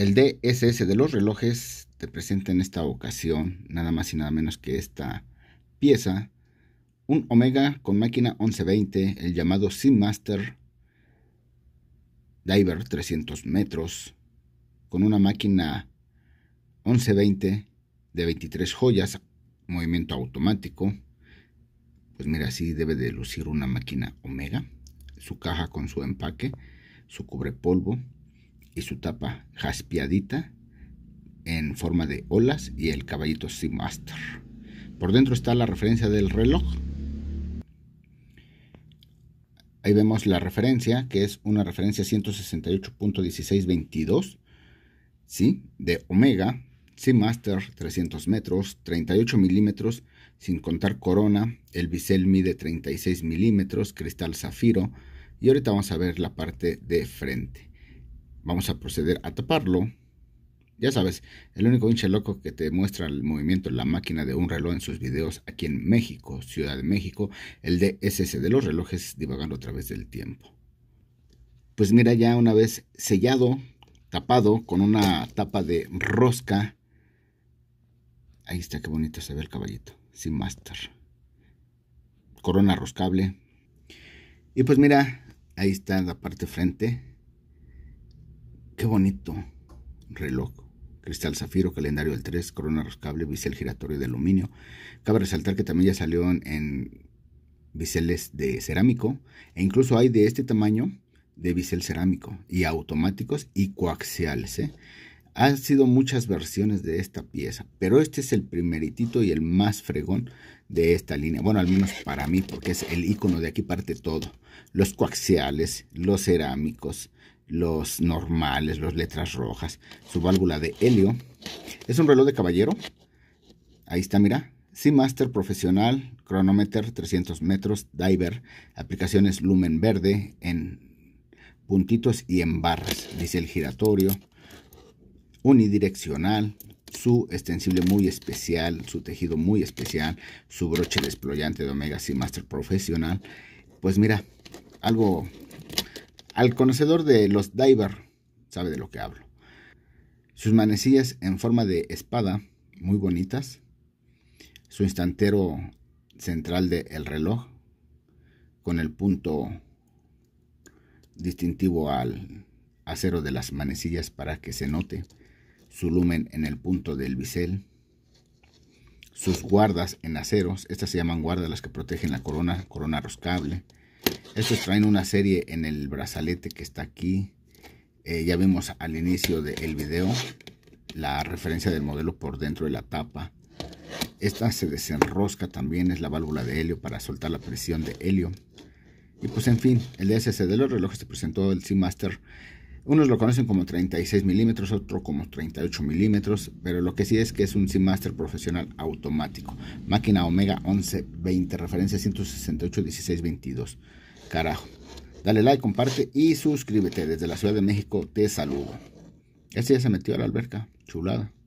El DSS de los relojes te presenta en esta ocasión, nada más y nada menos que esta pieza, un Omega con máquina 1120, el llamado Seamaster Diver 300 metros, con una máquina 1120 de 23 joyas, movimiento automático. Pues mira, así debe de lucir una máquina Omega, su caja con su empaque, su cubrepolvo polvo y su tapa jaspiadita en forma de olas y el caballito Seamaster. Por dentro está la referencia del reloj. Ahí vemos la referencia, que es una referencia 168.1622, ¿sí? De Omega, Seamaster 300 metros, 38 milímetros, sin contar corona, el bisel mide 36 milímetros, cristal zafiro, y ahorita vamos a ver la parte de frente. Vamos a proceder a taparlo. Ya sabes, el único hincha loco que te muestra el movimiento de la máquina de un reloj en sus videos aquí en México, Ciudad de México, el DSS de los relojes divagando a través del tiempo. Pues mira, ya una vez sellado, tapado con una tapa de rosca. Ahí está, qué bonito se ve el caballito, sin master. Corona roscable. Y pues mira, ahí está la parte frente, Qué bonito. Reloj. Cristal zafiro, calendario del 3, corona roscable, bisel giratorio de aluminio. Cabe resaltar que también ya salió en, biseles de cerámico. E incluso hay de este tamaño de bisel cerámico. Y automáticos y coaxiales. ¿eh? Han sido muchas versiones de esta pieza, pero este es el primeritito y el más fregón de esta línea. Bueno, al menos para mí, porque es el icono de aquí parte todo. Los coaxiales, los cerámicos, los normales, las letras rojas, su válvula de helio. Es un reloj de caballero. Ahí está, mira. Seamaster profesional, cronómetro 300 metros, diver, aplicaciones lumen verde en puntitos y en barras. Dice el giratorio, unidireccional, su extensible muy especial, su tejido muy especial, su broche desployante de Omega Seamaster profesional. Pues mira, algo al conocedor de los diver, sabe de lo que hablo. Sus manecillas en forma de espada, muy bonitas. Su instantero central del el reloj, con el punto distintivo al acero de las manecillas para que se note su lumen en el punto del bisel. Sus guardas en aceros, estas se llaman guardas las que protegen la corona, corona roscable estos traen una serie en el brazalete que está aquí. Eh, ya vimos al inicio del video la referencia del modelo por dentro de la tapa. Esta se desenrosca también, es la válvula de helio para soltar la presión de helio. Y pues en fin, el DSC de los relojes se presentó el Seamaster. Unos lo conocen como 36 milímetros, otro como 38 milímetros, pero lo que sí es que es un Seamaster profesional automático. Máquina Omega 1120, referencia 168-1622. Carajo. Dale like, comparte y suscríbete. Desde la Ciudad de México te saludo. Este ya se metió a la alberca. Chulada.